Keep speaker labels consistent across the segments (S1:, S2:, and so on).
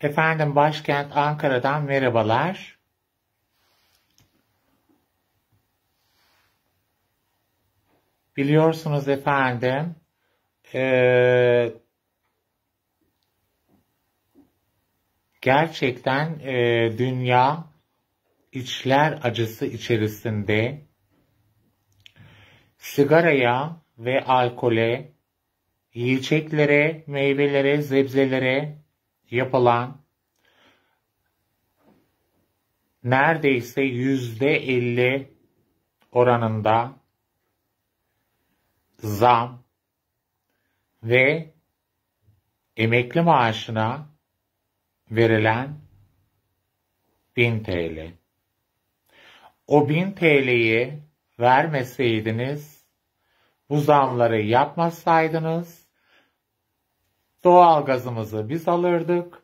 S1: Efendim başkent Ankara'dan merhabalar. Biliyorsunuz efendim e, gerçekten e, dünya içler acısı içerisinde sigaraya ve alkole, yiyeceklere, meyvelere, zebzelere yapılan neredeyse yüzde elli oranında zam ve emekli maaşına verilen 1000 TL. O 1000 TL'yi vermeseydiniz, bu zamları yapmasaydınız, Doğalgazımızı biz alırdık,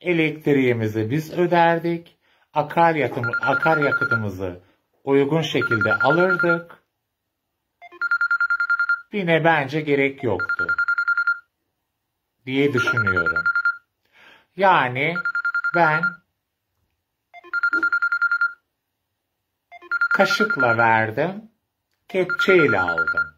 S1: elektriğimizi biz öderdik, akaryakıtımı, akaryakıtımızı uygun şekilde alırdık. Yine bence gerek yoktu diye düşünüyorum. Yani ben kaşıkla verdim, kepçeyle aldım.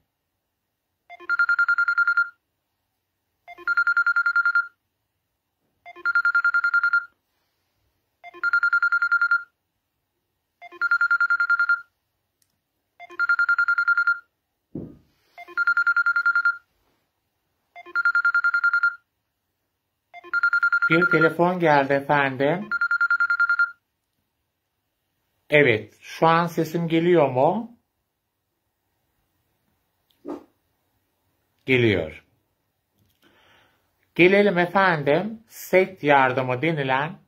S1: Bir telefon geldi efendim. Evet, şu an sesim geliyor mu? Geliyor. Gelelim efendim set yardımı denilen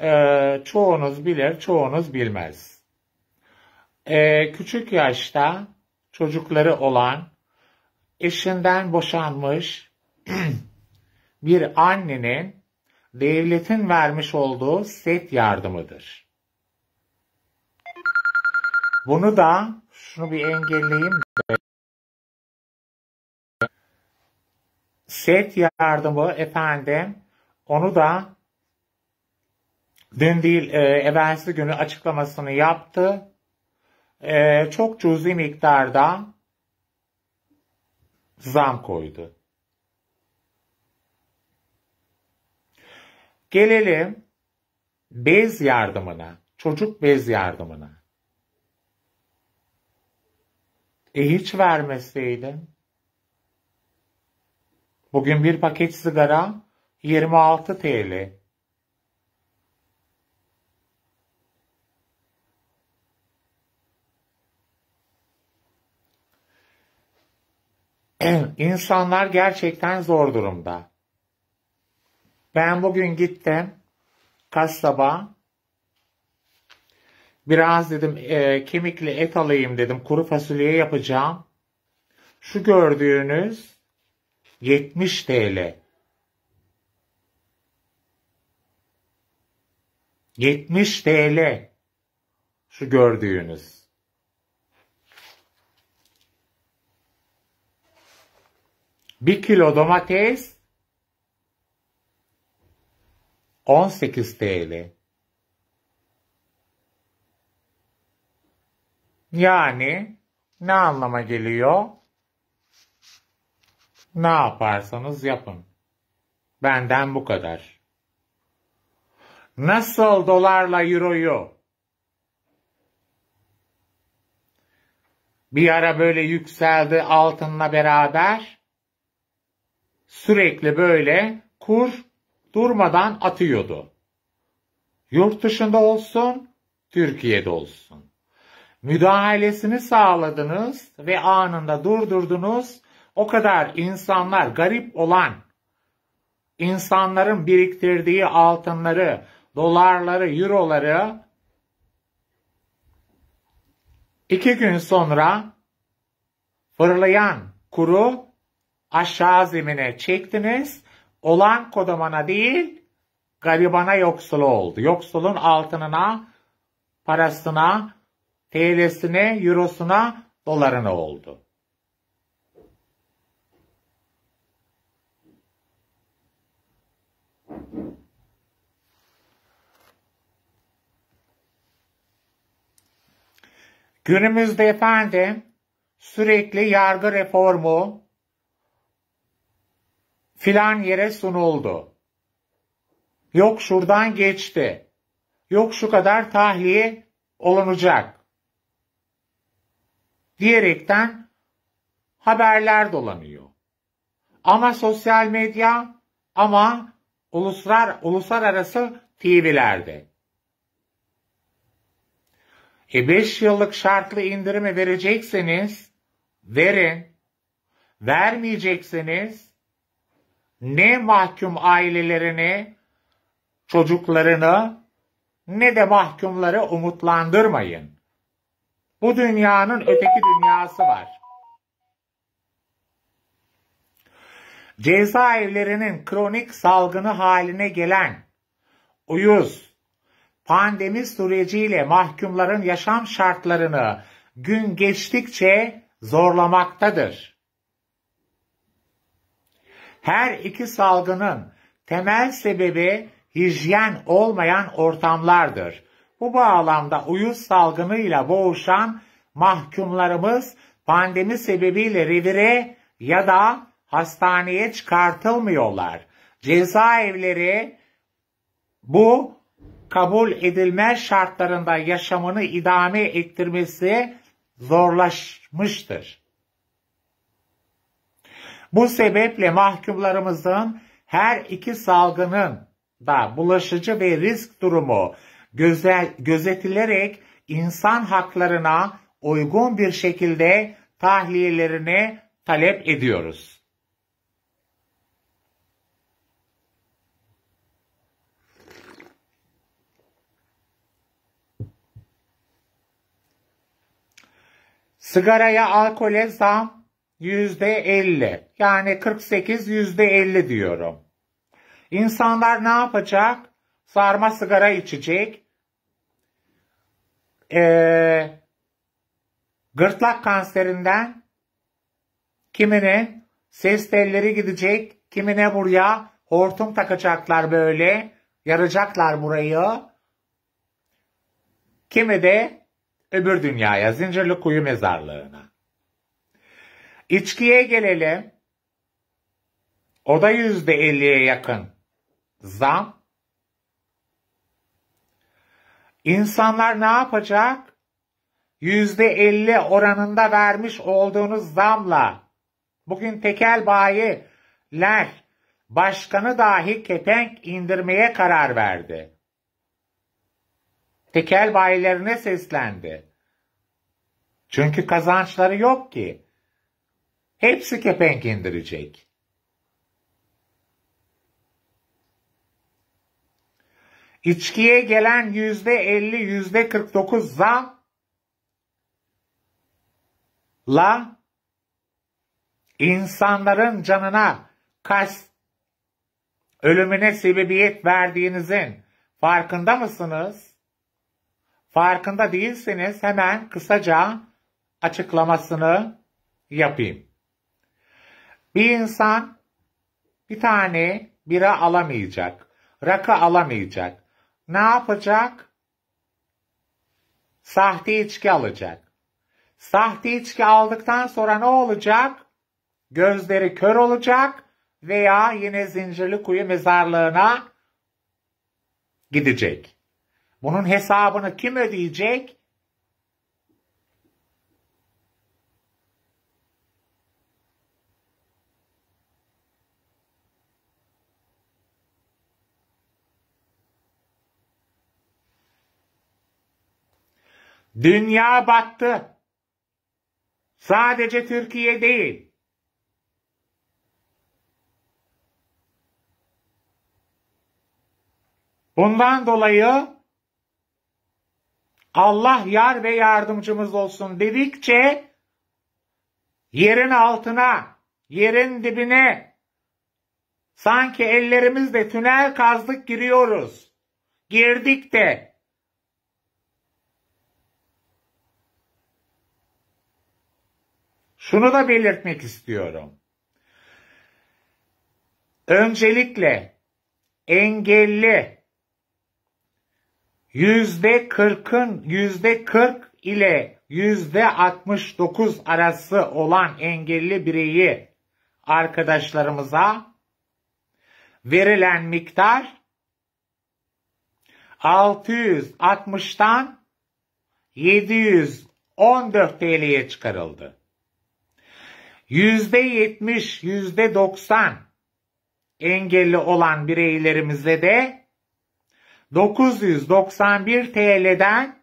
S1: e, çoğunuz bilir, çoğunuz bilmez. E, küçük yaşta çocukları olan, eşinden boşanmış bir annenin devletin vermiş olduğu set yardımıdır. Bunu da şunu bir engelleyeyim. Set yardımı efendim onu da dün değil e, evvelsi günü açıklamasını yaptı. E, çok cüzi miktarda zam koydu. Gelelim bez yardımına, çocuk bez yardımına. E hiç vermeseydim. Bugün bir paket sigara 26 TL. İnsanlar gerçekten zor durumda. Ben bugün gittim kasaba biraz dedim e, kemikli et alayım dedim kuru fasulye yapacağım. Şu gördüğünüz 70 TL. 70 TL. Şu gördüğünüz. Bir kilo domates 18 TL. Yani ne anlama geliyor? Ne yaparsanız yapın. Benden bu kadar. Nasıl dolarla euroyu? Bir ara böyle yükseldi altınla beraber. Sürekli böyle kur durmadan atıyordu. Yurt dışında olsun, Türkiye'de olsun. Müdahalesini sağladınız ve anında durdurdunuz. O kadar insanlar garip olan insanların biriktirdiği altınları, dolarları, euroları iki gün sonra fırlayan kuru aşağı zemine çektiniz olan kodamana değil garibana yoksulu oldu. Yoksulun altınına, parasına, TL'sine, eurosuna, dolarına oldu. Günümüzde efendim sürekli yargı reformu, filan yere sunuldu. Yok şuradan geçti. Yok şu kadar tahliye olunacak. Diyerekten haberler dolanıyor. Ama sosyal medya ama uluslar, uluslararası TV'lerde. E 5 yıllık şartlı indirimi verecekseniz verin. Vermeyecekseniz ne mahkum ailelerini, çocuklarını ne de mahkumları umutlandırmayın. Bu dünyanın öteki dünyası var. Cezaevlerinin kronik salgını haline gelen uyuz, pandemi süreciyle mahkumların yaşam şartlarını gün geçtikçe zorlamaktadır. Her iki salgının temel sebebi hijyen olmayan ortamlardır. Bu bağlamda uyuz salgınıyla boğuşan mahkumlarımız pandemi sebebiyle revire ya da hastaneye çıkartılmıyorlar. Cezaevleri bu kabul edilmez şartlarında yaşamını idame ettirmesi zorlaşmıştır. Bu sebeple mahkumlarımızın her iki salgının da bulaşıcı ve risk durumu gözel, gözetilerek insan haklarına uygun bir şekilde tahliyelerini talep ediyoruz. Sigaraya alkole zam %50 yani 48 %50 diyorum. İnsanlar ne yapacak? Sarma sigara içecek. Ee, gırtlak kanserinden kimine ses telleri gidecek, kimine buraya hortum takacaklar böyle, yaracaklar burayı. Kimi de öbür dünyaya, zincirli kuyu mezarlığına. İçkiye gelelim. O da yüzde elliye yakın. Zam. İnsanlar ne yapacak? Yüzde elli oranında vermiş olduğunuz zamla bugün tekel bayiler başkanı dahi kepenk indirmeye karar verdi. Tekel bayilerine seslendi. Çünkü kazançları yok ki. Hepsi kepenk indirecek. İçkiye gelen yüzde elli, yüzde kırk dokuz zam la insanların canına kas ölümüne sebebiyet verdiğinizin farkında mısınız? Farkında değilseniz hemen kısaca açıklamasını yapayım. Bir insan bir tane bira alamayacak. Rakı alamayacak. Ne yapacak? Sahte içki alacak. Sahte içki aldıktan sonra ne olacak? Gözleri kör olacak veya yine zincirli kuyu mezarlığına gidecek. Bunun hesabını kim ödeyecek? Dünya battı. Sadece Türkiye değil. Bundan dolayı Allah yar ve yardımcımız olsun dedikçe yerin altına, yerin dibine sanki ellerimizle tünel kazdık giriyoruz. Girdik de Şunu da belirtmek istiyorum. Öncelikle engelli yüzde kırkın yüzde kırk ile yüzde altmış arası olan engelli bireyi arkadaşlarımıza verilen miktar 660'tan 714 TL'ye çıkarıldı yüzde yetmiş, yüzde doksan engelli olan bireylerimize de 991 TL'den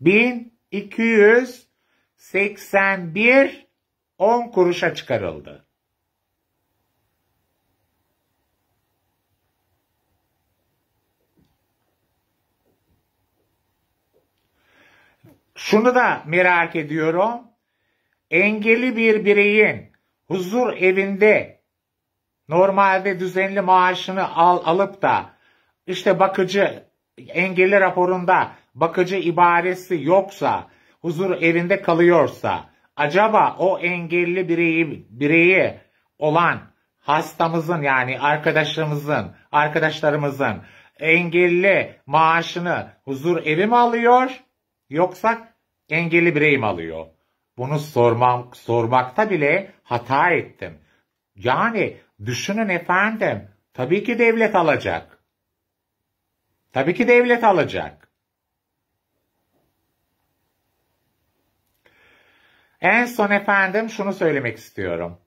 S1: 1281 10 kuruşa çıkarıldı. Şunu da merak ediyorum. Engeli bir bireyin huzur evinde normalde düzenli maaşını al, alıp da işte bakıcı engelli raporunda bakıcı ibaresi yoksa huzur evinde kalıyorsa acaba o engelli bireyi bireyi olan hastamızın yani arkadaşımızın arkadaşlarımızın engelli maaşını huzur evi mi alıyor yoksa engelli birey mi alıyor? Bunu sormam, sormakta bile hata ettim. Yani düşünün efendim, tabii ki devlet alacak. Tabii ki devlet alacak. En son efendim şunu söylemek istiyorum.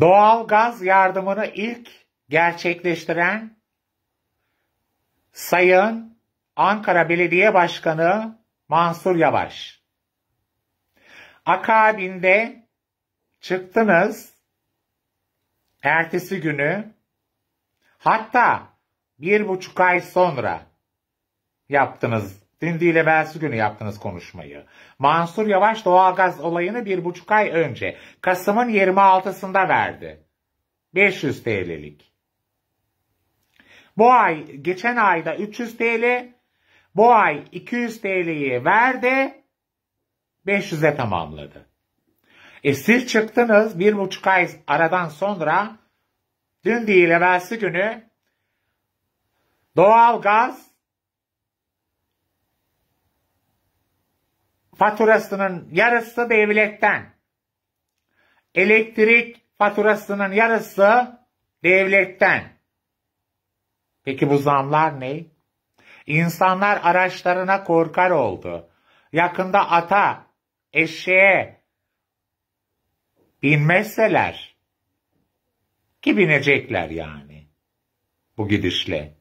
S1: Doğal gaz yardımını ilk gerçekleştiren Sayın Ankara Belediye Başkanı Mansur Yavaş. Akabinde çıktınız ertesi günü hatta bir buçuk ay sonra yaptınız. Dindi ile belsi günü yaptınız konuşmayı. Mansur Yavaş doğalgaz olayını bir buçuk ay önce Kasım'ın 26'sında verdi. 500 TL'lik. Bu ay geçen ayda 300 TL bu ay 200 TL'yi verdi, 500'e tamamladı. E siz çıktınız bir buçuk ay aradan sonra dün değil evvelsi günü doğal gaz faturasının yarısı devletten. Elektrik faturasının yarısı devletten. Peki bu zamlar ne? İnsanlar araçlarına korkar oldu. Yakında ata, eşeğe binmezseler ki binecekler yani bu gidişle.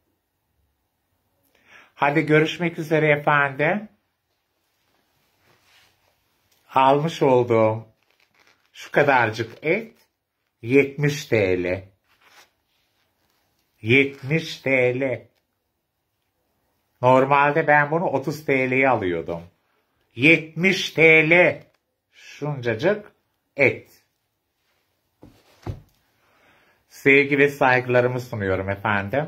S1: Hadi görüşmek üzere efendim. Almış olduğum şu kadarcık et 70 TL. 70 TL. Normalde ben bunu 30 TL'ye alıyordum. 70 TL şuncacık et. Sevgi ve saygılarımı sunuyorum efendim.